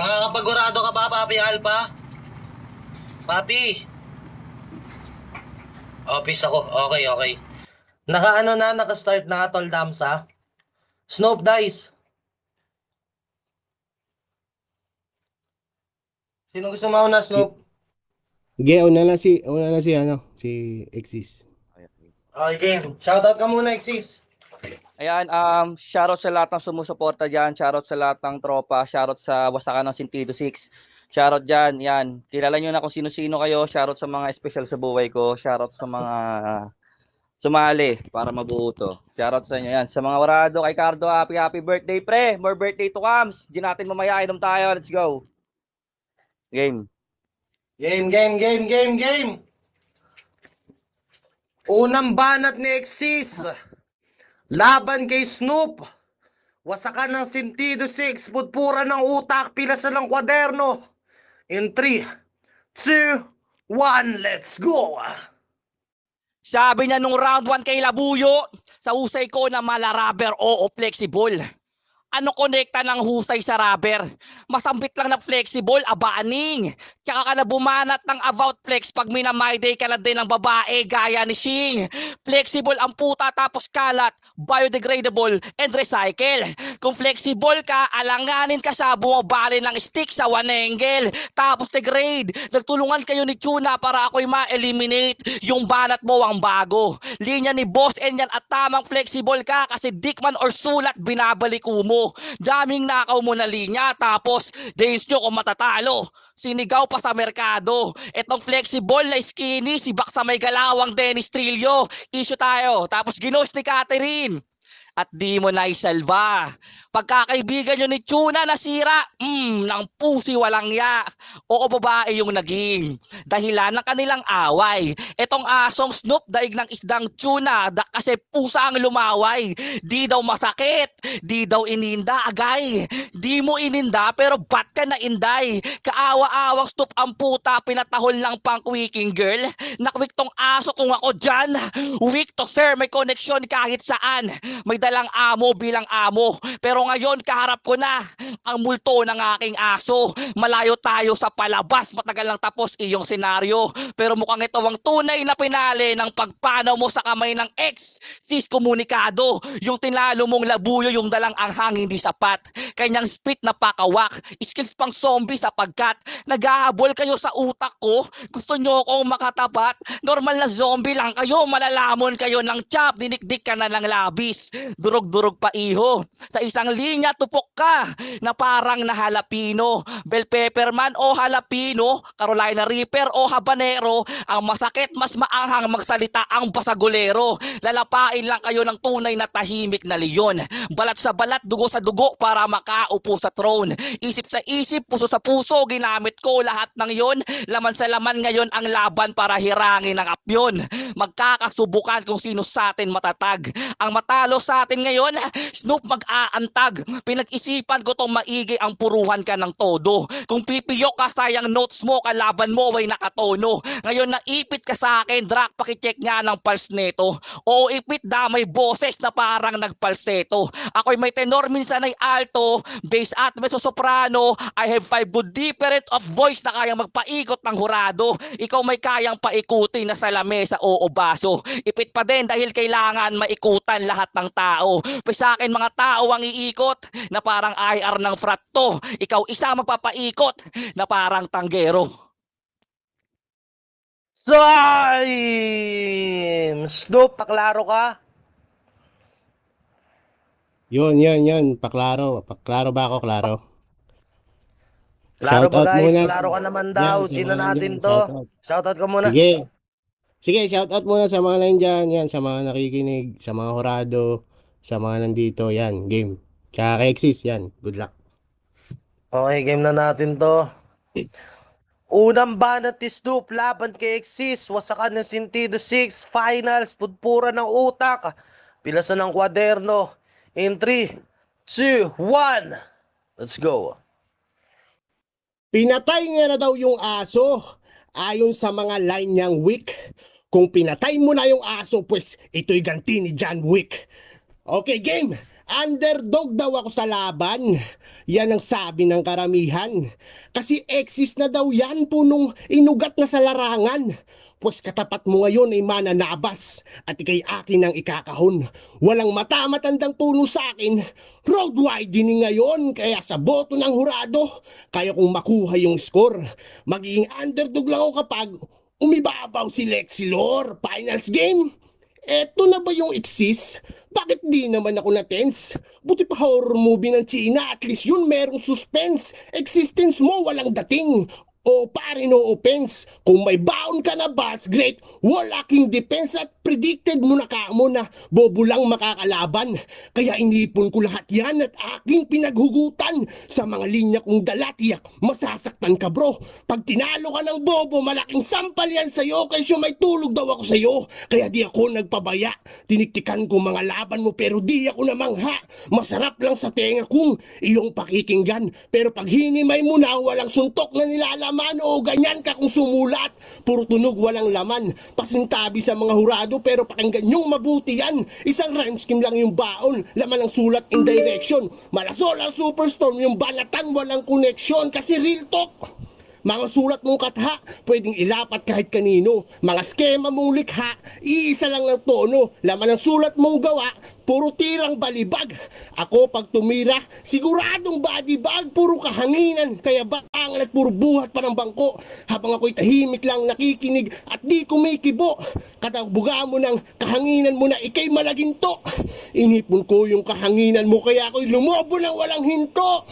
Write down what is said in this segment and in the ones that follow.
Makakapagurado ka ba, Papi Alpha? Papi! Office oh, ako. Okay, okay. Nakaano na, nakastart na atol damsa. Snoop Dice. Sino gusto mauna, na, Snoop? Sige, una na si, una na si ano, si Exis. Okay. Shoutout ka muna, Exis. Ayan, um, shoutout sa lahat ng sumusuporta dyan. Shoutout sa lahat ng tropa. Shoutout sa Wasakan ng Sintido 6. Shoutout dyan. Yan. Kilala nyo na kung sino-sino kayo. Shoutout sa mga special sa buhay ko. Shoutout sa mga sumali para mabuo Shoutout sa inyo. Yan. Sa mga warado, kay Cardo, happy happy birthday, pre. More birthday to comes. Di natin mamaya. Inom tayo. Let's go. Game. Game, game, game, game, game. Unang banat ni Exis. Laban kay Snoop. Wasakan ng sentido 6, putpura ng utak, pila sa lang kwaderno. In 3, 2, 1, let's go! Sabi niya nung round 1 kay Labuyo, sa usay ko na malarabber o, o flexible ano konekta ng husay sa rubber. Masambit lang na flexible, abaning. Tsaka ka na bumanat ng about flex pag minamayday ka na din ng babae gaya ni Shing. Flexible ang puta tapos kalat, biodegradable and recycle. Kung flexible ka, alanganin ka sa bumabali ng stick sa one angle. Tapos degrade. Nagtulungan kayo ni Tuna para ako'y ma-eliminate yung balat mo ang bago. Linya ni Boss and yan at tamang flexible ka kasi dikman or sulat binabalik mo daming nakaw mo na linya. Tapos, James nyo kung matatalo. Sinigaw pa sa merkado. Itong flexible na skinny, si Bak sa may galawang Dennis Trillo. Issue tayo. Tapos ginos ni Catherine at di mo naisalba. Pagkakaibigan nyo ni Tuna nasira, mm, ng pusi walang ya. Oo babae yung naging. Dahilan ng kanilang away. Etong asong Snoop, daig ng isdang Tuna, da kasi pusa ang lumaway. Di daw masakit, di daw ininda, agay. Di mo ininda, pero ba't ka na inday? Kaawa-awang Snoop ang puta, pinatahol lang pang quicking girl. Nakwik tong aso kung ako dyan. Weak to sir, may koneksyon kahit saan. May dalang amo bilang amo. Pero ngayon, kaharap ko na ang multo ng aking aso. Malayo tayo sa palabas. Matagal lang tapos iyong senaryo. Pero mukhang ito ang tunay na pinali ng pagpanaw mo sa kamay ng ex. Sis komunikado. Yung tinalo mong labuyo, yung dalang anghang hindi sapat. Kanyang spit na pakawak. Skills pang zombie sapagkat naghahabol kayo sa utak ko. Gusto nyo akong makatapat. Normal na zombie lang kayo. Malalamon kayo ng chap. Dinikdik ka na ng labis durog-durog pa iho. Sa isang linya, tupok ka na parang na jalapeno. Bell pepper man o jalapeno, Carolina Reaper o habanero, ang masakit mas maanghang magsalita ang basagulero. Lalapain lang kayo ng tunay na tahimik na leon. Balat sa balat, dugo sa dugo para makaupo sa throne. Isip sa isip, puso sa puso, ginamit ko lahat ng yon. Laman sa laman ngayon ang laban para hirangin ang apyon. Magkakasubukan kung sino sa atin matatag. Ang matalo sa atin ngayon, Snoop mag-aantag. Pinag-isipan ko tong maigi ang puruhan ka ng todo. Kung pipiyok ka, sayang notes mo, kalaban mo, way nakatono. Ngayon, naipit ka sa akin, Drak, pakicheck nga ng pulse neto. Oo, ipit damay boses na parang nagpalseto. Ako'y may tenor, minsan ay alto, bass at meso soprano. I have five different of voice na kayang magpaikot ng hurado. Ikaw may kayang paikuti na sa lamesa o baso. Ipit pa din dahil kailangan maikutan lahat ng tao tao. Pa sa akin mga tao ang iikot na parang IR ng frat to. Ikaw isa magpapaikot na parang tanggero. Time! Snoop, paklaro ka? Yun, yun, yun. Paklaro. Paklaro ba ako? Klaro. Klaro ba guys? Muna. Klaro ka naman daw. Yan, Chino natin yan. to. Shout out ka muna. Sige. Sige, shout out muna sa mga nandyan, yan, sa mga nakikinig, sa mga horado, sa mga nandito, yan, game. Tsaka kay Exis, yan, good luck. Okay, game na natin to. Unang banat is Dupe laban kay Exis. Wasakan ng Sintido 6. Finals. Pudpura ng utak. Pilasan ng kwaderno. In 3, 2, 1. Let's go. Pinatay nga na daw yung aso. Ayon sa mga line niyang Wick. Kung pinatay mo na yung aso, pues ito'y ganti ni John Wick. Okay, game! Underdog daw ako sa laban. Yan ang sabi ng karamihan. Kasi exis na daw yan, punong inugat na sa larangan. Pwes katapat mo ngayon ay mananabas at ikay akin ang ikakahon. Walang mata matandang puno sa akin. Road widening ngayon kaya sa boto ng hurado kaya kong makuha yung score. Magiging underdog lang ako kapag umibabaw si Lexilor. Finals game! Eto na ba yung exist? Bakit di naman ako na-tense? Buti pa horror movie ng China, at least yun merong suspense. Existence mo walang dating o pare no offense, kung may baon ka na bars, great, wala king defense at predicted mo na ka mo na bobo lang makakalaban. Kaya inipon ko lahat yan at aking pinaghugutan sa mga linya kong dalatiyak, masasaktan ka bro. Pag tinalo ka ng bobo, malaking sampal yan sa'yo kaysa may tulog daw ako sa'yo. Kaya di ako nagpabaya, tiniktikan ko mga laban mo pero di ako namangha. Masarap lang sa tenga kong iyong pakikinggan, pero pag hingi may na walang suntok na nilalaman laman o ganyan ka kung sumulat. Puro tunog walang laman. Pasintabi sa mga hurado pero pakinggan yung mabuti yan. Isang rhyme scheme lang yung baon. Laman ang sulat in direction. ang superstorm yung banatan walang connection kasi real talk. Mga sulat mong katha, pwedeng ilapat kahit kanino. Mga skema mong likha, iisa lang ng tono. Laman ng sulat mong gawa, puro tirang balibag. Ako pag tumira, siguradong body bag, puro kahanginan. Kaya baangan at puro buhat pa ng bangko. Habang ako'y tahimik lang nakikinig at di kumikibo. Katabuga mo ng kahanginan mo na ikay malaginto. Inipon ko yung kahanginan mo kaya ako'y lumobo ng walang hinto.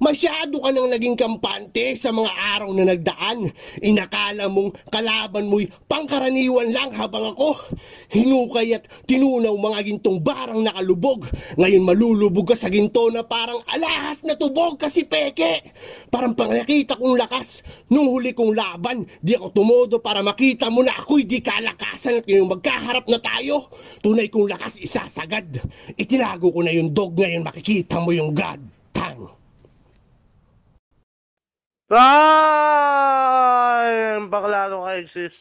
Masyado ka nang naging kampante sa mga araw na nagdaan. Inakala mong kalaban mo'y pangkaraniwan lang habang ako. Hinukay at tinunaw mga gintong barang nakalubog. Ngayon malulubog ka sa ginto na parang alahas na tubog kasi peke. Parang pangnakita kong lakas. Nung huli kong laban, di ako tumodo para makita mo na ako'y di kalakasan at ngayong magkaharap na tayo. Tunay kong lakas isasagad. Itinago ko na yung dog ngayon makikita mo yung God. Tang! Ay! Ang bakla nung ka-exist.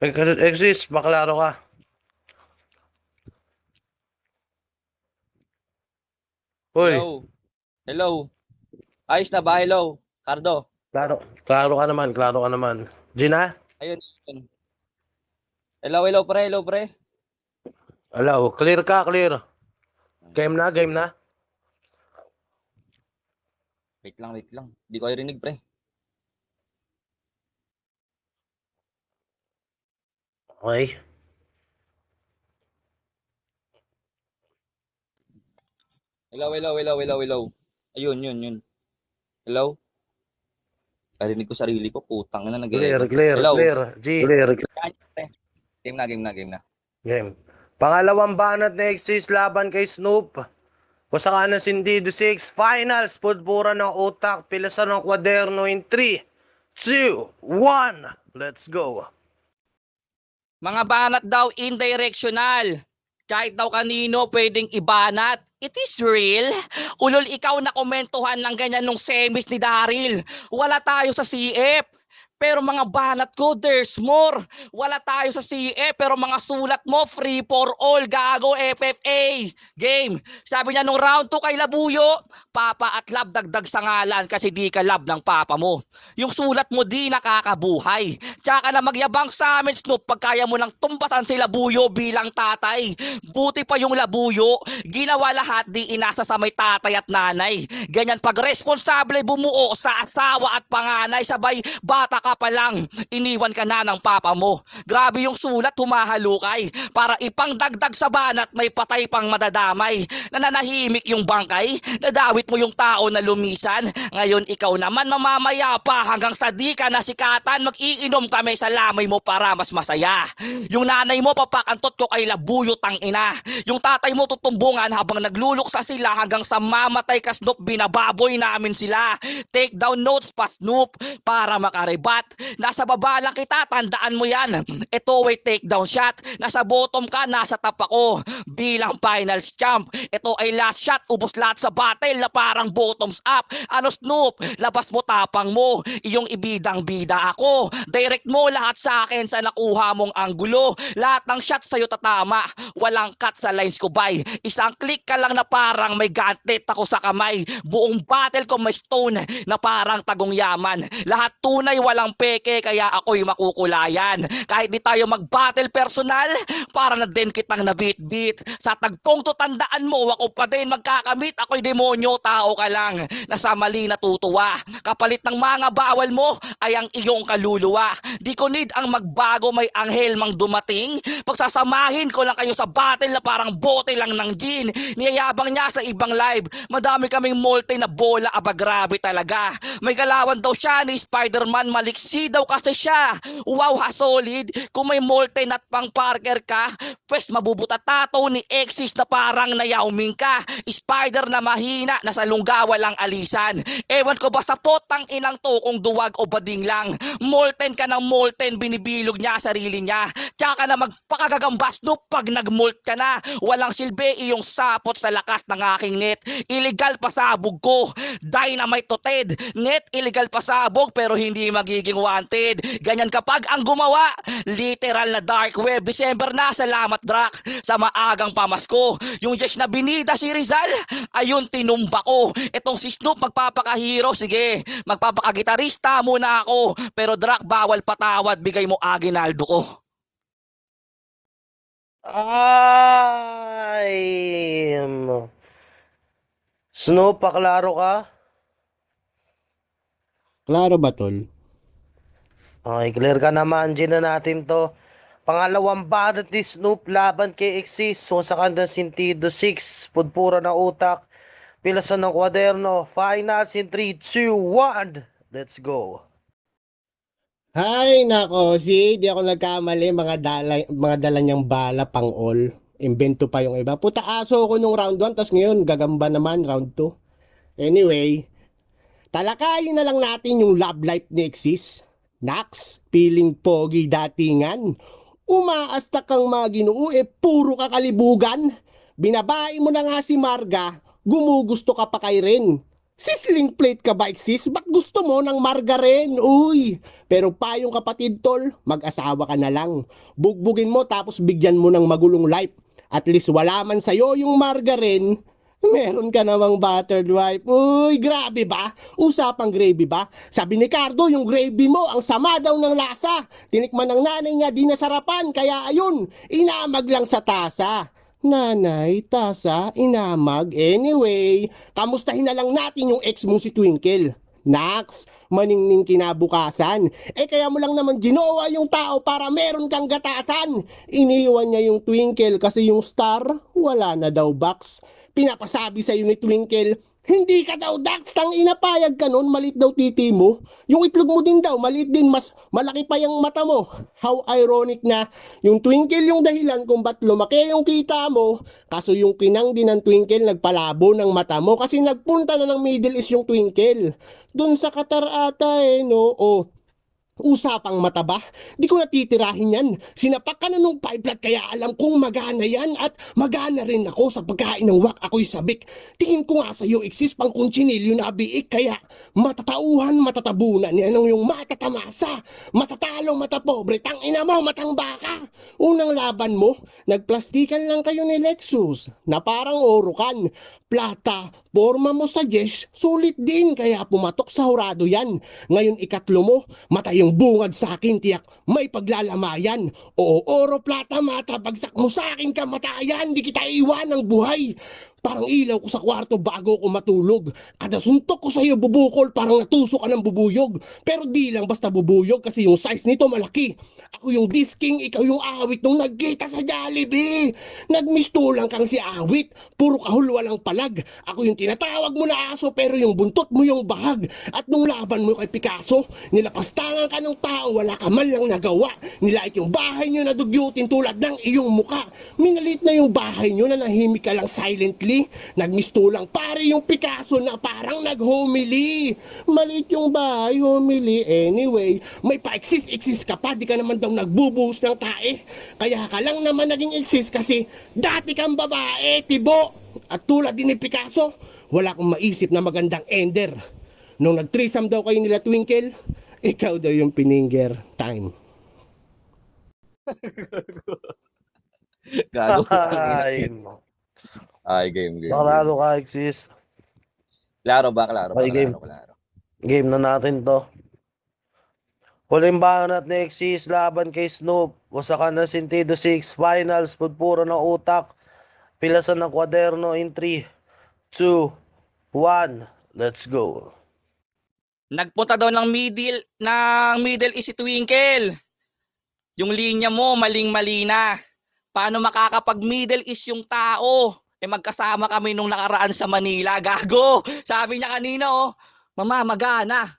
I cannot exist. Baklaro ka. Hoy. Hello. Hello. Ayos na ba? Hello. Cardo. Klaro. Klaro ka naman. Klaro ka naman. Gina? Ayun. Hello, hello pre. Hello pre. Hello, oh, clear ka, clear. Game na, game na. Wait lang, wait lang. Hindi ko rinig, pre. Okay. Hello, hello, hello, hello, hello. Ayun, yun, yun. Hello? Narinig ko sarili ko, putang na nag Clear, clear, hello. clear. G. Clear, clear. Game na, game na, game na. Game. Pangalawang banat na Exis laban kay Snoop. Wasakan ng the 6 Finals. Pudbura ng utak. Pilasan ng kwaderno in 3, 2, 1. Let's go. Mga banat daw indirectional. Kahit daw kanino pwedeng ibanat. It is real. Ulol ikaw na komentuhan ng ganyan nung semis ni Daryl. Wala tayo sa CF. Pero mga banat ko, there's more. Wala tayo sa CE, pero mga sulat mo, free for all, gago, FFA. Game. Sabi niya, nung round 2 kay Labuyo, Papa at Lab dagdag sa ngalan kasi di ka lab ng Papa mo. Yung sulat mo di nakakabuhay. Tsaka na magyabang sa amin, Snoop, pagkaya mo nang tumbatan si Labuyo bilang tatay. Buti pa yung Labuyo, ginawa lahat di inasa sa may tatay at nanay. Ganyan pag responsable bumuo sa asawa at panganay, sabay ba bata ka pa lang, iniwan ka na ng papa mo. Grabe yung sulat, humahalukay. Para ipangdagdag sa banat, may patay pang madadamay. Nananahimik yung bangkay, nadawit mo yung tao na lumisan. Ngayon ikaw naman mamamaya pa hanggang sa di ka nasikatan, mag-iinom kami sa lamay mo para mas masaya. Yung nanay mo papakantot ko kay labuyot ang ina. Yung tatay mo tutumbungan habang nagluluksa sila hanggang sa mamatay kasnop binababoy namin sila. Take down notes pa Snoop para makarinig nangyari. But nasa baba lang kita, tandaan mo yan. Ito ay takedown shot. Nasa bottom ka, nasa top ako. Bilang finals champ. Ito ay last shot, ubos lahat sa battle na parang bottoms up. Ano Snoop, labas mo tapang mo. Iyong ibidang-bida ako. Direct mo lahat sa akin sa nakuha mong anggulo. Lahat ng shot sa'yo tatama. Walang cut sa lines ko, bay. Isang click ka lang na parang may gantlet ako sa kamay. Buong battle ko may stone na parang tagong yaman. Lahat tunay ay walang peke kaya ako'y makukulayan. Kahit di tayo mag-battle personal, para na din kitang nabit-bit. Sa tagpong tutandaan mo, ako pa din magkakamit, ako'y demonyo, tao ka lang. Nasa mali natutuwa. Kapalit ng mga bawal mo ay ang iyong kaluluwa. Di ko need ang magbago may anghel mang dumating. Pagsasamahin ko lang kayo sa battle na parang bote lang ng gin. Niyayabang niya sa ibang live. Madami kaming multi na bola, aba grabe talaga. May galawan daw siya ni Spider-Man maliksi daw kasi siya. Wow ha solid, kung may molten at pang Parker ka, pwes mabubuta tato ni Exis na parang nayauming ka. Spider na mahina, nasa lunggawa lang alisan. Ewan ko ba sa potang inang to kung duwag o bading lang. Molten ka ng molten, binibilog niya sarili niya. Tsaka na magpakagagambas no pag nagmolt ka na. Walang silbi iyong sapot sa lakas ng aking net. Illegal pasabog ko. Dynamite to Ted. Net illegal pasabog pero hindi mag magiging wanted. Ganyan kapag ang gumawa, literal na dark web. December na, salamat Drac, sa maagang pamasko. Yung Jesh na binida si Rizal, ayun tinumba ko. Itong si Snoop magpapakahero, sige, magpapakagitarista muna ako. Pero Drac, bawal patawad, bigay mo aginaldo ko. Ay, Snoop, paklaro ka? Klaro ba, tol? Okay, clear ka naman. Gina natin to. Pangalawang battle ni Snoop laban kay Exis. So sa kanda sintido 6. Pudpura na utak. Pilasan ng kwaderno. Finals in 3, 2, 1. Let's go. Hay nako, si di ako nagkamali mga dala mga dala niyang bala pang all. Imbento pa yung iba. Puta aso ko nung round 1 tapos ngayon gagamba naman round 2. Anyway, talakayin na lang natin yung love life ni Exis. Nax, piling pogi datingan. Umaasta kang maginoo eh puro kakalibugan. Binabae mo na nga si Marga, gumugusto ka pa kay Ren. Sisling plate ka ba, sis? Ba't gusto mo ng Ren? Uy! Pero payong kapatid, tol, mag-asawa ka na lang. Bugbugin mo tapos bigyan mo ng magulong life. At least wala man sa'yo yung Marga Ren. Meron ka namang buttered wife. Uy, grabe ba? Usapang gravy ba? Sabi ni Cardo, yung gravy mo, ang sama daw ng lasa. Tinikman ng nanay niya, di nasarapan. Kaya ayun, inamag lang sa tasa. Nanay, tasa, inamag. Anyway, kamustahin na lang natin yung ex mong si Twinkle. Nax, maningning kinabukasan. Eh kaya mo lang naman ginawa yung tao para meron kang gatasan. Iniwan niya yung twinkle kasi yung star wala na daw Bax. Pinapasabi sa'yo ni Twinkle, hindi ka daw Dax, tang inapayag ka nun, malit daw titi mo. Yung itlog mo din daw, malit din, mas malaki pa yung mata mo. How ironic na, yung twinkle yung dahilan kung ba't lumaki yung kita mo, kaso yung kinang din ng twinkle nagpalabo ng mata mo kasi nagpunta na ng Middle East yung twinkle. Dun sa Qatar ata eh, no? O, Usapang mataba, di ko natitirahin yan. Sinapak ka na nung pipelat kaya alam kong magana yan at magana rin ako sa pagkain ng wak ako'y sabik. Tingin ko nga sa'yo exist pang kunchinilyo na abiik kaya matatauhan matatabunan yan ang yung matatamasa, matatalo matapobre, tang ina mo matang baka. Unang laban mo, nagplastikan lang kayo ni Lexus na parang orukan plata, porma mo sa yes, sulit din kaya pumatok sa hurado yan. Ngayon ikatlo mo, mata yung bungad sa akin tiyak, may paglalamayan. Oo, oro plata mata, bagsak mo sa akin kamatayan, di kita iwan ng buhay parang ilaw ko sa kwarto bago ko matulog. Kada suntok ko sa iyo bubukol, parang natuso ka ng bubuyog. Pero di lang basta bubuyog kasi yung size nito malaki. Ako yung disking, ikaw yung awit nung nagkita sa Jollibee. Nagmistulang kang si awit, puro kahul walang palag. Ako yung tinatawag mo na aso pero yung buntot mo yung bahag. At nung laban mo kay Picasso, nilapastangan ka ng tao, wala ka man lang nagawa. Nilait yung bahay nyo na dugyutin tulad ng iyong muka. Minalit na yung bahay nyo na nahimik ka lang silently homily. Nagmistulang pare yung Picasso na parang nag-homily. Maliit yung bahay, homily. Anyway, may pa-exist-exist ka pa. Di ka naman daw nagbubuhos ng tae. Kaya ka lang naman naging exist kasi dati kang babae, tibo. At tulad din ni Picasso, wala akong maisip na magandang ender. Nung nag daw kayo nila Twinkle, ikaw daw yung pininger time. Gago. Ay, ay, game, game. Nakalalo ka, exist. Klaro ba? Klaro ba? Ay, game. Klaro, klaro. Game na natin to. Huling banat ni Exis laban kay Snoop. Wasakan ng Sintido 6 Finals. Pudpuro ng utak. Pilasan ng kwaderno in 3, 2, 1. Let's go. Nagpunta daw ng middle, ng middle is si Twinkle. Yung linya mo, maling-mali na. Paano makakapag-middle is yung tao? Eh magkasama kami nung nakaraan sa Manila. Gago! Sabi niya kanina oh, mama mamamagana.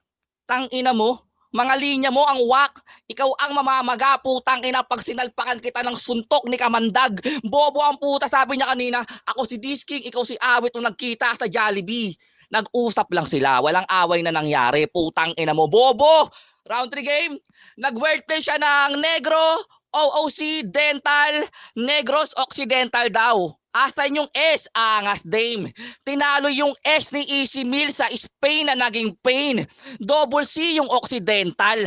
Tang ina mo, mga linya mo ang wak. Ikaw ang mamamaga, putang ina, pag sinalpakan kita ng suntok ni Kamandag. Bobo ang puta, sabi niya kanina. Ako si Disking, ikaw si Awit nung nagkita sa Jollibee. Nag-usap lang sila, walang away na nangyari, putang ina mo. Bobo! Round 3 game, nag-wordplay siya ng negro, OOC, dental, negros, occidental daw. Asan yung S? Angas, Dame. Tinalo yung S ni Easy Mill sa Spain na naging pain. Double C yung Occidental.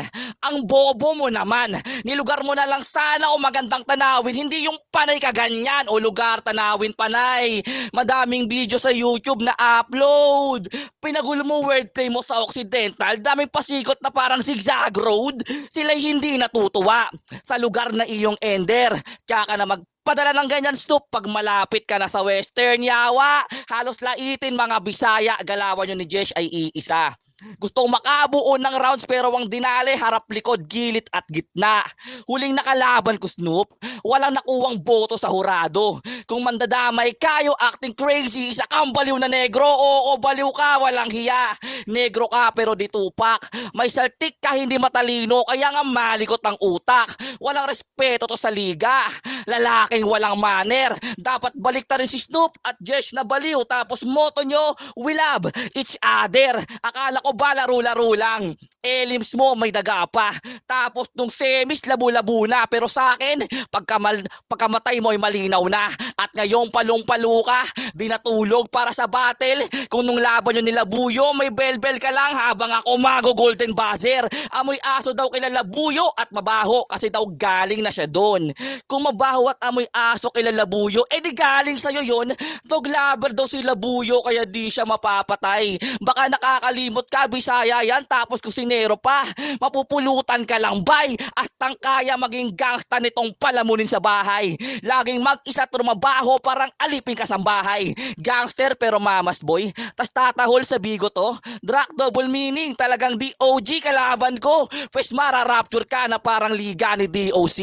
Ang bobo mo naman. Nilugar mo na lang sana o magandang tanawin. Hindi yung panay ka ganyan o lugar tanawin panay. Madaming video sa YouTube na upload. Pinagulo mo wordplay mo sa Occidental. Daming pasikot na parang zigzag road. Sila'y hindi natutuwa. Sa lugar na iyong ender. Tsaka na mag Padala ng ganyan Snoop pag malapit ka na sa Western Yawa. Halos laitin mga Bisaya, galawan nyo ni Jesh ay iisa. Gusto kong makabuo ng rounds pero ang dinale, harap likod, gilid at gitna. Huling nakalaban ko Snoop, walang nakuwang boto sa hurado. Kung mandadamay kayo acting crazy, isa kang baliw na negro, oo baliw ka, walang hiya. Negro ka pero ditupak. may saltik ka hindi matalino, kaya nga malikot ang utak. Walang respeto to sa liga, lalaking walang manner. Dapat balik ta rin si Snoop at Jesh na baliw, tapos moto nyo, we love each other. Akala ko ba laro-laro lang? Elims mo may daga pa. Tapos nung semis labo-labo na. Pero sa akin, pagkamal, pagkamatay mo ay malinaw na. At ngayon palong-palo ka, di natulog para sa battle. Kung nung laban yun nila Buyo, may bel-bel ka lang habang ako mago golden buzzer. Amoy aso daw kila Labuyo at mabaho kasi daw galing na siya doon. Kung mabaho at amoy aso kila Labuyo, edi eh galing sa'yo yun. Dog lover daw si Labuyo kaya di siya mapapatay. Baka nakakalimot ka, Bisaya yan, tapos kusinero pa. Mapupulutan ka lang, bay. Astang kaya maging gangsta nitong palamunin sa bahay. Laging mag-isa trumabaho, parang alipin ka sa bahay. Gangster pero mamas boy. Tas tatahol sa bigo to. Drag double meaning, talagang DOG kalaban ko. Pwes mararapture ka na parang liga ni DOC.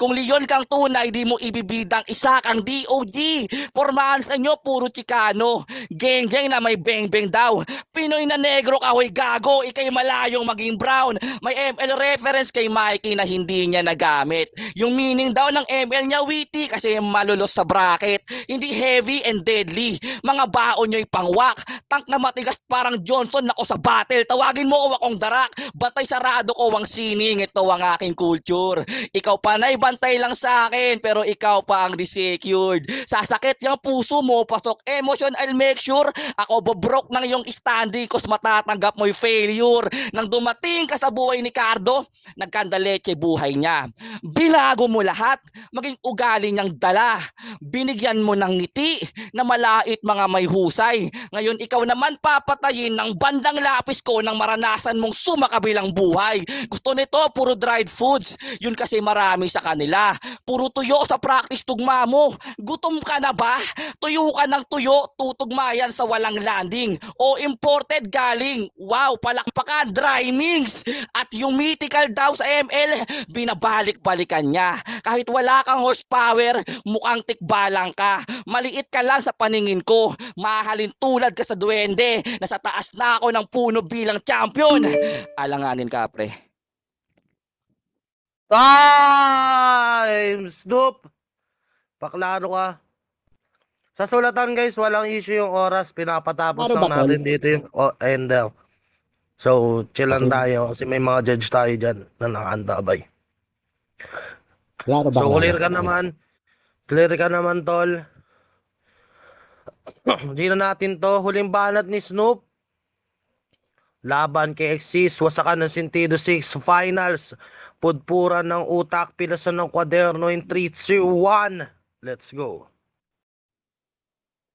Kung Leon kang tunay, di mo ibibidang isa kang DOG. Formahan sa inyo, puro chikano. Geng-geng na may beng-beng daw. Pinoy na negro ka ako'y gago, ikay malayong maging brown. May ML reference kay Mikey na hindi niya nagamit. Yung meaning daw ng ML niya, witty, kasi malulos sa bracket. Hindi heavy and deadly. Mga baon nyo'y pangwak. Tank na matigas parang Johnson, nako sa battle. Tawagin mo o akong darak. Batay sarado ko ang sining. Ito ang aking culture. Ikaw pa na bantay lang sa akin, pero ikaw pa ang disecured. Sasakit yung puso mo, pasok emotion, I'll make sure ako bobrok ng yung standing kos matatang tinanggap mo'y failure. Nang dumating ka sa buhay ni Cardo, nagkandaleche buhay niya. Binago mo lahat, maging ugali niyang dala. Binigyan mo ng ngiti na malait mga may husay. Ngayon ikaw naman papatayin ng bandang lapis ko nang maranasan mong sumakabilang buhay. Gusto nito puro dried foods. Yun kasi marami sa kanila. Puro tuyo sa practice tugma mo. Gutom ka na ba? Tuyo ka ng tuyo, tutugma yan sa walang landing. O imported galing wow, palakpakan, drivings at yung mythical daw sa ML, binabalik-balikan niya. Kahit wala kang horsepower, mukhang tikbalang ka. Maliit ka lang sa paningin ko. Mahalin tulad ka sa duwende. Nasa taas na ako ng puno bilang champion. Alanganin ka, pre. Time! Snoop! Paklaro ka. Sa sulatan guys, walang issue yung oras. Pinapatapos Maro lang bakal? natin dito yung oh, end. Uh, so, chill lang tayo kasi may mga judge tayo dyan na nakaantabay. Klaro So, clear ka naman. Clear ka naman, tol. Hindi na natin to. Huling banat ni Snoop. Laban kay Exis, wasakan ng Sentido 6 Finals. Pudpura ng utak, pilasan ng kwaderno in 3, 2, 1. Let's go.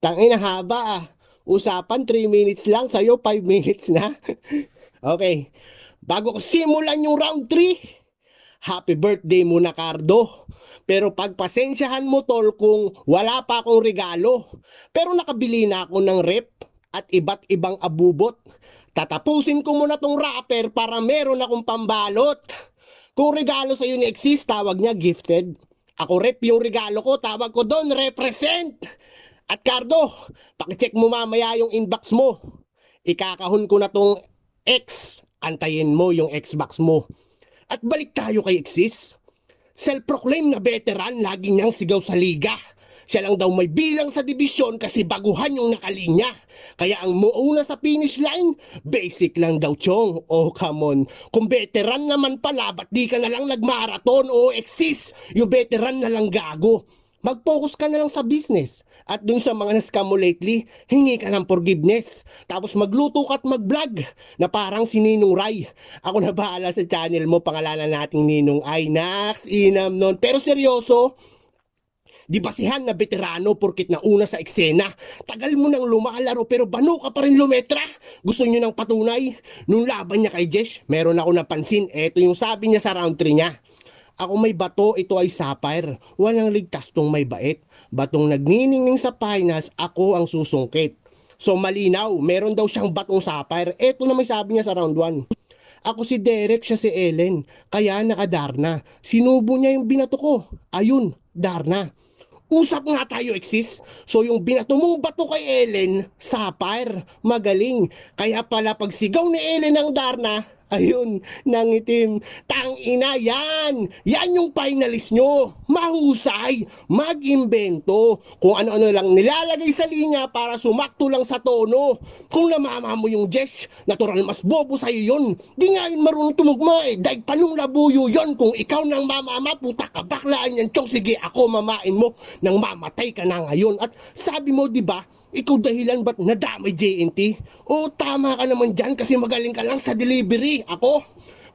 Tangin na haba ah. Usapan 3 minutes lang, sa'yo 5 minutes na. okay. Bago ko simulan yung round 3, happy birthday muna Cardo. Pero pagpasensyahan mo tol kung wala pa akong regalo. Pero nakabili na ako ng rep at iba't ibang abubot. Tatapusin ko muna tong rapper para meron akong pambalot. Kung regalo sa'yo ni Exist, tawag niya gifted. Ako rep yung regalo ko, tawag ko doon represent. At Cardo, pakicheck mo mamaya yung inbox mo. Ikakahon ko na tong X. Antayin mo yung Xbox mo. At balik tayo kay Exis. Self-proclaim na veteran, lagi niyang sigaw sa liga. Siya lang daw may bilang sa dibisyon kasi baguhan yung nakalinya. Kaya ang muuna sa finish line, basic lang daw chong. Oh, come on. Kung veteran naman pala, ba't di ka na lang nagmaraton o oh, exist? Yung veteran na lang gago. Mag-focus ka na lang sa business at dun sa mga na-scam mo lately, hingi ka ng forgiveness. Tapos magluto ka at mag-vlog na parang si Ninong Ray. Ako na bahala sa channel mo, pangalanan nating Ninong Inax, Inam nun. Pero seryoso, Di ba si Han na veterano porkit na una sa eksena? Tagal mo nang lumalaro pero bano ka pa rin lumetra? Gusto niyo ng patunay? Nung laban niya kay Jesh, meron ako napansin. Ito yung sabi niya sa round 3 niya. Ako may bato, ito ay sapphire. Walang ligtas tong may bait. Batong nagniningning sa finals, ako ang susungkit. So malinaw, meron daw siyang batong sapphire. Ito na may sabi niya sa round 1. Ako si Derek, siya si Ellen. Kaya nakadarna. Sinubo niya yung binato ko. Ayun, Darna. Usap nga tayo, Exis. So yung binato mong bato kay Ellen, sapphire, magaling. Kaya pala pag sigaw ni Ellen ang Darna, Ayun, nangitim. Tang ina yan! Yan yung finalist nyo. Mahusay, mag-imbento. Kung ano-ano lang nilalagay sa linya para sumakto lang sa tono. Kung namama mo yung Jesh, natural mas bobo sa'yo yon. Di nga yun marunong tumugma eh. Dahil panong labuyo yon kung ikaw nang mamama, puta ka, baklaan yan. Chong, sige ako mamain mo nang mamatay ka na ngayon. At sabi mo, di ba, ikaw dahilan ba't nadamay JNT? O tama ka naman dyan kasi magaling ka lang sa delivery. Ako,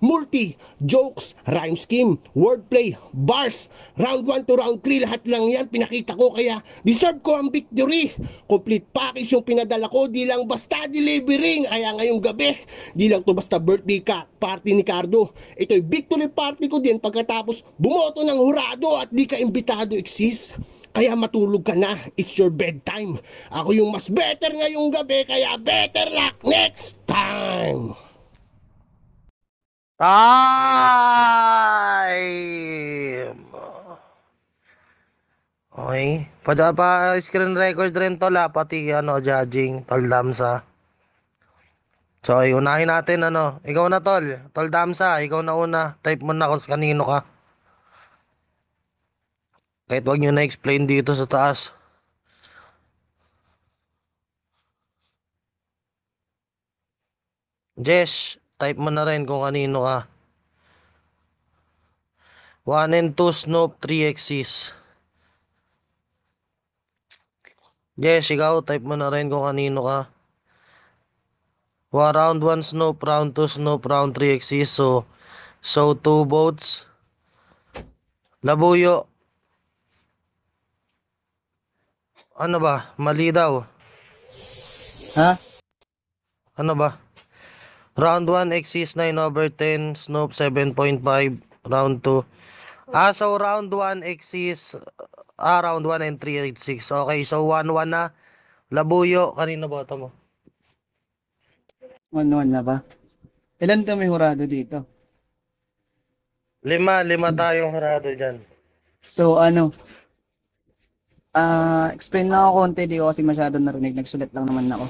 multi, jokes, rhyme scheme, wordplay, bars, round 1 to round 3, lahat lang yan pinakita ko kaya deserve ko ang victory. Complete package yung pinadala ko, di lang basta delivering. Kaya ngayong gabi, di lang to basta birthday ka, party ni Cardo. Ito'y victory party ko din pagkatapos bumoto ng hurado at di ka imbitado exist. Kaya matulog ka na. It's your bedtime. Ako yung mas better ngayong gabi, kaya better luck next time! Time! Okay. Pada pa screen record rin to la, pati ano, judging, tol damsa. So, unahin natin ano. Ikaw na tol, tol damsa, ikaw na una. Type mo na kung kanino ka. Kahit wag nyo na-explain dito sa taas. Jess, type mo na rin kung kanino ka. 1 and 2 snoop, 3 axis. Jess, ikaw, type mo na rin kung kanino ka. Well, round 1 snoop, round 2 snoop, round 3 axis. So, so 2 boats. Labuyo. Ano ba? Mali daw. Ha? Ano ba? Round 1, X 9 over 10, Snoop 7.5, round 2. Ah, so round 1, X ah, round 1 and 3, 6. Okay, so 1-1 na. Labuyo, kanino boto mo? 1-1 na ba? Ilan kami hurado dito? Lima, lima tayong hurado dyan. So ano, Ah, uh, explain lang ako konti, di ko kasi masyado narinig. nagsulit lang naman ako.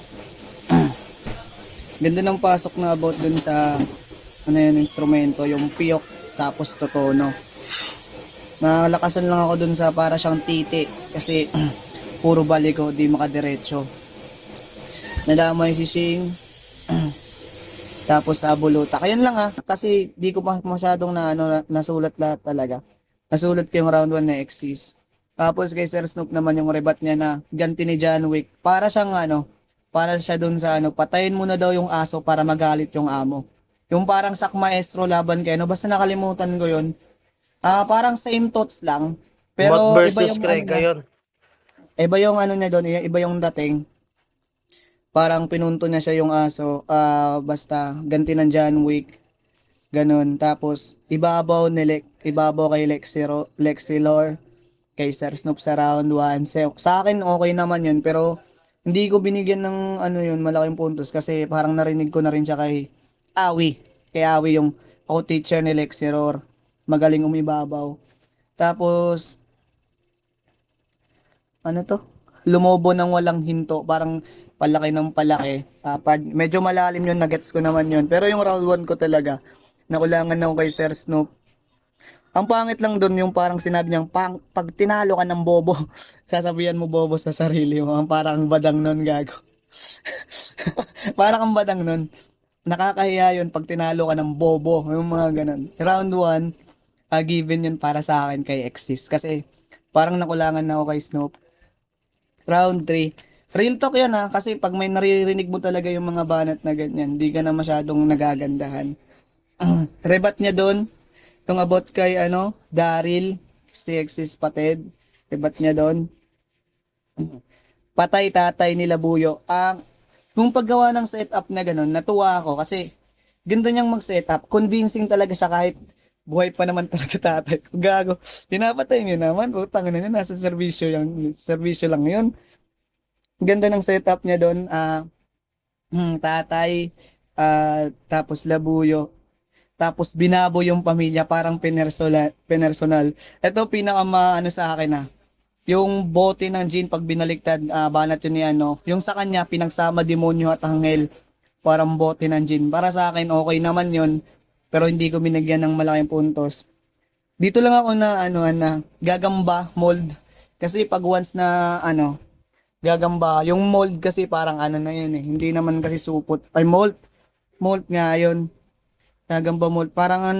Ganda ng pasok na about dun sa ano yun, instrumento, yung piyok tapos totono. Nalakasan lang ako dun sa para siyang titi kasi puro bali ko, di makadiretso. Nadamay si Shing. tapos abuluta. Kayan lang ah, kasi di ko pa masyadong na, ano, nasulat lahat talaga. Nasulat ko yung round 1 na exist tapos kay Sir Snoop naman yung rebat niya na ganti ni John Wick. Para siyang ano, para siya dun sa ano, patayin mo na daw yung aso para magalit yung amo. Yung parang sak maestro laban kay no, basta nakalimutan ko yun. Ah, uh, parang same thoughts lang. Pero But versus iba yung Craig ano, yun. Iba yung ano niya doon, iba yung dating. Parang pinunto niya siya yung aso, ah uh, basta ganti ng John Wick. Ganun. Tapos, ibabaw ni Lex, ibabaw kay Lexi, Lexi Lore kay Sir Snoop sa round 1. So, sa akin, okay naman yun. Pero, hindi ko binigyan ng ano yun, malaking puntos. Kasi parang narinig ko na rin siya kay Awi. Kay Awi yung ako teacher ni lecturer. Magaling umibabaw. Tapos, ano to? Lumobo ng walang hinto. Parang palaki ng palaki. Uh, medyo malalim yun, nagets ko naman yun. Pero yung round 1 ko talaga, nakulangan ako kay Sir Snoop. Ang pangit lang doon yung parang sinabi niyang pang, pag tinalo ka ng bobo, sasabihan mo bobo sa sarili mo. Ang parang badang nun gago. parang ang badang nun. Nakakahiya yun pag tinalo ka ng bobo. Yung mga ganun. Round 1, uh, given yun para sa akin kay Exis. Kasi parang nakulangan na ako kay Snoop. Round 3, Real talk yan ha, ah. kasi pag may naririnig mo talaga yung mga banat na ganyan, di ka na masyadong nagagandahan. Rebat niya doon, yung about kay ano, Daryl, CX's patid, ibat niya doon. Patay tatay nila Buyo. Ang ah, kung paggawa ng setup na ganun, natuwa ako kasi ganda niyang mag-setup. Convincing talaga siya kahit buhay pa naman talaga tatay Gago. Pinapatay niya naman. Utang na niya. Nasa servisyo, yung, servisyo lang yun. Ganda ng setup niya doon. Uh, tatay. Uh, tapos labuyo. Tapos binabo yung pamilya, parang pinersonal. pinersonal. Ito pinaka ano sa akin na. Ah. Yung bote ng Jean pag binaliktad, uh, ah, banat yun ni ano. Yung sa kanya, pinagsama demonyo at hanghel. Parang bote ng Jean. Para sa akin, okay naman yun. Pero hindi ko binigyan ng malaking puntos. Dito lang ako na ano na gagamba mold kasi pag once na ano gagamba. Yung mold kasi parang ano na yun eh. Hindi naman kasi supot. Ay mold. Mold nga yun. Gagamba Mall. Parang an,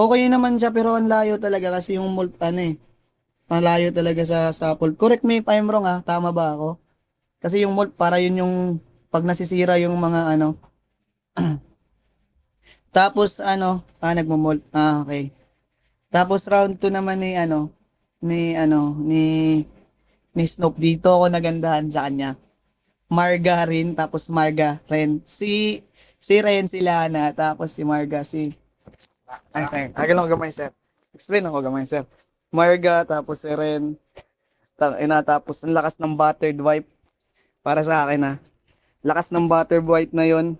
okay naman siya pero ang layo talaga kasi yung mall ano eh. Malayo talaga sa Sapol. Correct me if I'm wrong ah, tama ba ako? Kasi yung mall para yun yung pag nasisira yung mga ano. Tapos ano, ah, nagmo-mall. Ah, okay. Tapos round 2 naman ni ano, ni ano, ni ni Snoop dito ako nagandahan sa kanya. Marga rin, tapos Marga Ren. Si si Ren sila na tapos si Marga si Ay, sir. Agad ako gamay, sir. Explain ako gamay, sir. Marga, tapos si Ren. Ta- ina, tapos ang lakas ng buttered wipe. Para sa akin, ha. Ah. Lakas ng buttered wipe na yon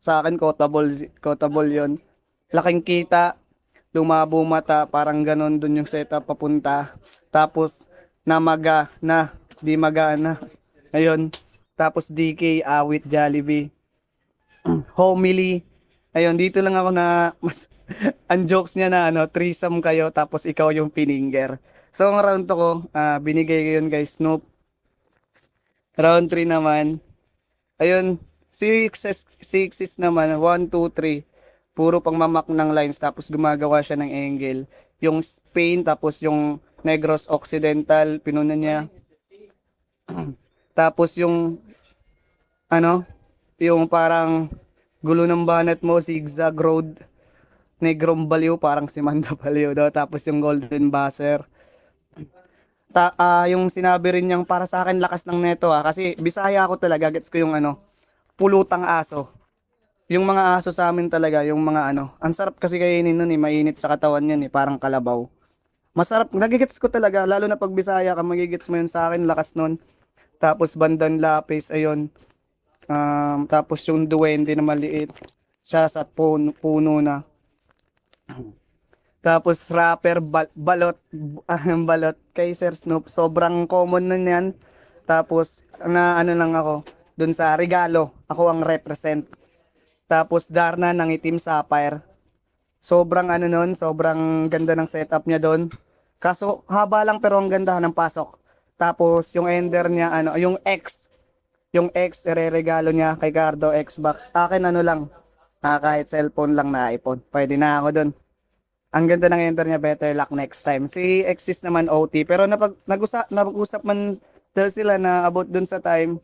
Sa akin, quotable, quotable yon Laking kita. Lumabo mata. Parang ganon dun yung setup papunta. Tapos, na namaga na. Di maga na. Ayun. Tapos DK, awit, Jollibee homily. Ayun, dito lang ako na mas ang jokes niya na ano, threesome kayo tapos ikaw yung pininger. So ang round to ko, uh, binigay ko yun guys, Snoop. Round 3 naman. Ayun, 6 is naman, 1, 2, 3. Puro pang mamak ng lines tapos gumagawa siya ng angle. Yung Spain tapos yung Negros Occidental, pinunan niya. tapos yung ano, yung parang gulo ng banat mo, zigzag road, negrong baliw, parang si Manda baliw daw. Tapos yung golden buzzer. Ta uh, yung sinabi rin niyang para sa akin lakas ng neto ah. Kasi bisaya ako talaga, gets ko yung ano, pulutang aso. Yung mga aso sa amin talaga, yung mga ano, ang sarap kasi kainin nun eh, mainit sa katawan yan eh, parang kalabaw. Masarap, nagigits ko talaga, lalo na pag Bisaya ka, magigits mo yun sa akin, lakas nun. Tapos bandang lapis, ayun. Um, tapos yung duwende na maliit, siya sa puno, puno na. Tapos rapper, bal- balot, balot kay Sir Snoop. Sobrang common na niyan. Tapos na ano lang ako, dun sa regalo, ako ang represent. Tapos Darna ng itim sapphire. Sobrang ano nun, sobrang ganda ng setup niya doon. Kaso haba lang pero ang ganda ng pasok. Tapos yung ender niya, ano, yung X, yung ex, ireregalo niya kay Cardo Xbox. Akin ano lang, ah, kahit cellphone lang na iPhone. Pwede na ako dun. Ang ganda ng enter niya, better luck next time. Si Exis naman OT. Pero napag, nag-usap, nag-usap man sila na about dun sa time.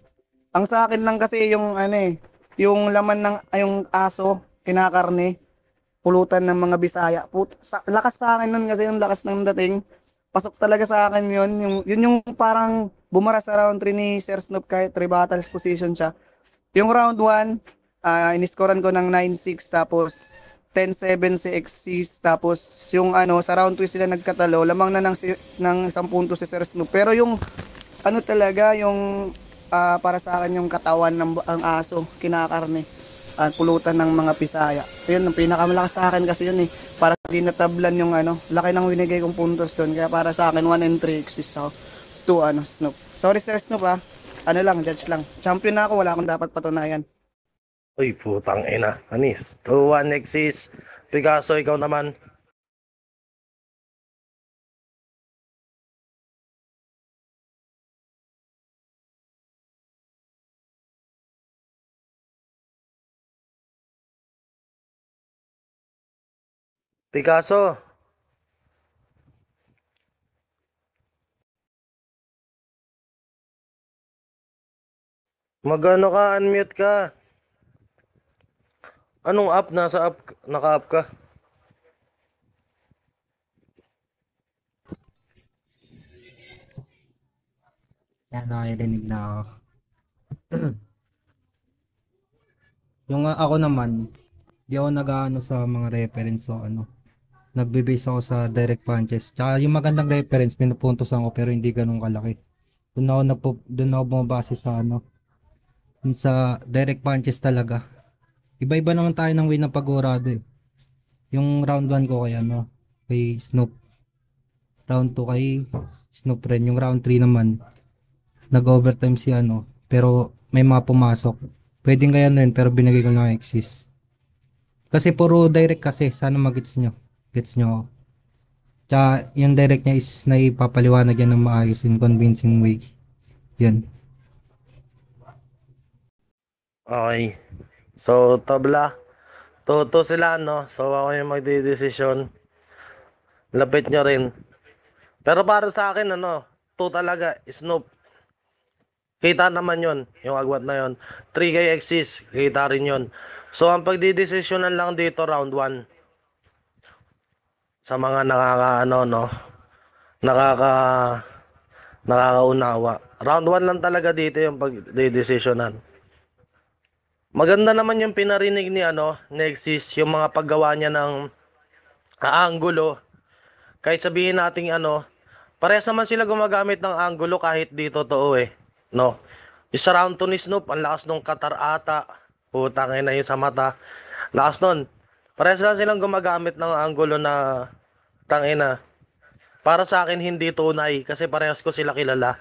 Ang sa akin lang kasi yung ano eh, yung laman ng yung aso, kinakarne, pulutan ng mga Bisaya. Put, sa, lakas sa akin nun kasi yung lakas ng dating. Pasok talaga sa akin yun. Yung, yun yung parang bumara sa round 3 ni Sir Snoop kahit 3 battles position siya. Yung round 1, uh, ah, iniskoran ko ng 9-6 tapos 10-7 si Exis tapos yung ano sa round 2 sila nagkatalo lamang na ng, ng 10 puntos si Sir Snoop pero yung ano talaga yung uh, para sa akin yung katawan ng ang aso kinakarne uh, pulutan ng mga pisaya yun ang pinakamalakas sa akin kasi yun eh para di natablan yung ano laki ng winigay kong puntos doon kaya para sa akin 1 and 3 Exis ako to ano, Snoop. Sorry Sir Snoop ah. Ano lang, judge lang. Champion na ako, wala akong dapat patunayan. Uy, putang ina. Anis. 2-1 Nexus. Picasso, ikaw naman. Picasso. Magano ka, unmute ka. Anong app? Nasa app, naka-app ka? Yan, nakarinig na ako. Yung ah, ako naman, di ako nag-ano sa mga reference o ano. Nagbe-base ako sa direct punches. Tsaka yung magandang reference, pinupuntos ako pero hindi ganun kalaki. Doon ako, nagpo, doon ako bumabase sa ano, sa direct punches talaga. Iba-iba naman tayo ng way ng pagorado eh. Yung round 1 ko kay ano, kay Snoop. Round 2 kay Snoop rin. Yung round 3 naman, nag-overtime si ano, pero may mga pumasok. Pwedeng kaya na rin, pero binigay ko na exist. Kasi puro direct kasi, sana magets nyo. Gets nyo ako. Tsaka, yung direct niya is naipapaliwanag yan ng maayos in convincing way. Yan. Okay. So, tabla. Toto sila, no? So, ako yung magdi-decision. Lapit nyo rin. Pero para sa akin, ano? To talaga, Snoop. Kita naman yon yung agwat na yon 3K exist, kita rin yon So, ang pagdidesisyonan lang dito, round 1. Sa mga nakaka, ano, no? Nakaka, nakakaunawa. Round 1 lang talaga dito yung pagdidesisyonan. Maganda naman yung pinarinig ni ano, Nexus, yung mga paggawa niya ng angulo. Kahit sabihin nating ano, parehas naman sila gumagamit ng angulo kahit dito totoo eh. No? Yung sa to ni Snoop, ang lakas nung katarata. Putang na yung sa mata. Lakas nun. Parehas lang silang gumagamit ng angulo na tangina. Para sa akin, hindi tunay kasi parehas ko sila kilala.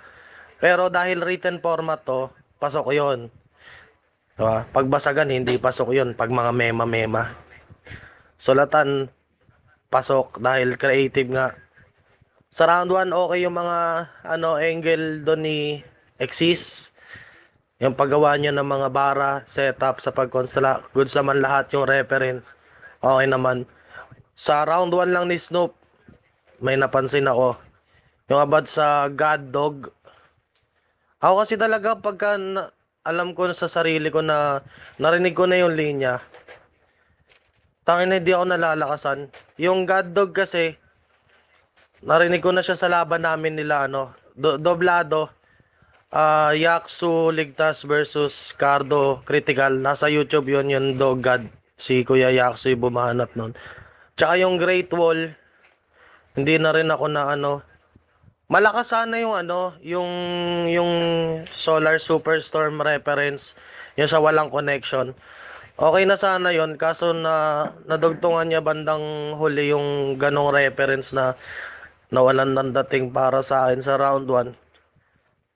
Pero dahil written format to, pasok yon Diba? Pagbasagan, hindi pasok yun. Pag mga mema-mema. Sulatan, pasok dahil creative nga. Sa round 1, okay yung mga ano angle doon ni Exis. Yung paggawa niya ng mga bara, setup sa pagkonstala. Good naman lahat yung reference. Okay naman. Sa round 1 lang ni Snoop, may napansin ako. Yung abad sa God Dog. Ako kasi talaga pagka alam ko sa sarili ko na narinig ko na yung linya. Tangin na hindi ako nalalakasan. Yung God Dog kasi, narinig ko na siya sa laban namin nila, ano, do doblado. Uh, ah, Yaksu Ligtas versus Cardo Critical. Nasa YouTube yon yung Dog God. Si Kuya Yaksu yung bumahanap nun. Tsaka yung Great Wall, hindi na rin ako na ano, Malakas sana yung ano, yung yung solar superstorm reference, yung sa walang connection. Okay na sana yon kaso na nadugtungan niya bandang huli yung ganong reference na nawalan ng dating para sa akin sa round 1.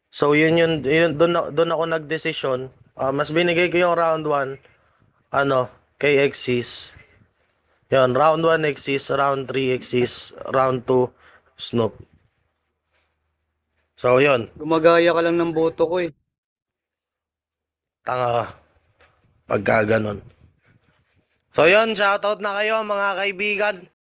So yun yun, yun doon doon ako nagdesisyon. Uh, mas binigay ko yung round 1 ano kay Exis. Yon, round 1 Exis, round 3 Exis, round 2 Snoop. So, yun. Gumagaya ka lang ng boto ko eh. Tanga ka. Pagka So, yun. Shoutout na kayo mga kaibigan.